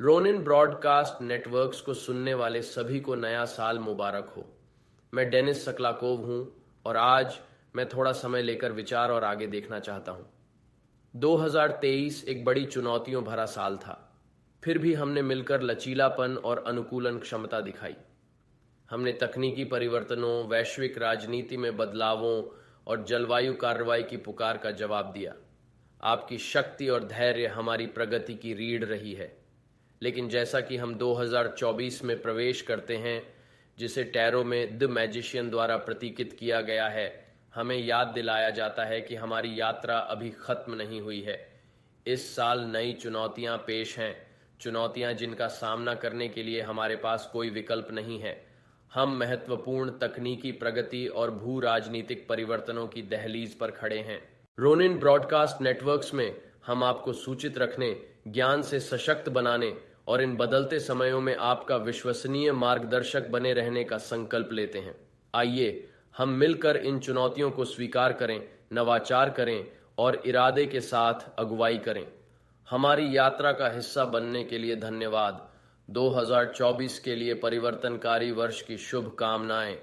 Ronin broadcast networks को सुनने वाले सभी को नया साल मुबारक हो मैं डेनिस सकलाकोव हूं और आज मैं थोड़ा समय लेकर विचार और आगे देखना चाहता हूं 2023 एक बड़ी चुनौतियों भरा साल था फिर भी हमने मिलकर लचीलापन और अनुकूलन क्षमता दिखाई हमने तकनीकी परिवर्तनों वैश्विक राजनीति में बदलावों और जलवायु कार्रवाई की पुकार का जवाब दिया आपकी शक्ति और धैर्य हमारी प्रगति की रीढ़ रही है लेकिन जैसा कि हम 2024 में प्रवेश करते हैं जिसे टैरो में द मैजिशियन द्वारा प्रतीकित किया गया है हमें याद दिलाया जाता है कि हमारी यात्रा अभी खत्म नहीं हुई है इस साल नई चुनौतियां पेश हैं चुनौतियां जिनका सामना करने के लिए हमारे पास कोई विकल्प नहीं है हम महत्वपूर्ण तकनीकी प्रगति और भू राजनीतिक परिवर्तनों की दहलीज पर खड़े हैं रोनिन ब्रॉडकास्ट नेटवर्क्स में हम आपको सूचित रखने ज्ञान से सशक्त बनाने और इन बदलते समयों में आपका विश्वसनीय मार्गदर्शक बने रहने का संकल्प लेते हैं आइए हम मिलकर इन चुनौतियों को स्वीकार करें नवाचार करें और इरादे के साथ अगुवाई करें हमारी यात्रा का हिस्सा बनने के लिए धन्यवाद 2024 के लिए परिवर्तनकारी वर्ष की शुभकामनाएं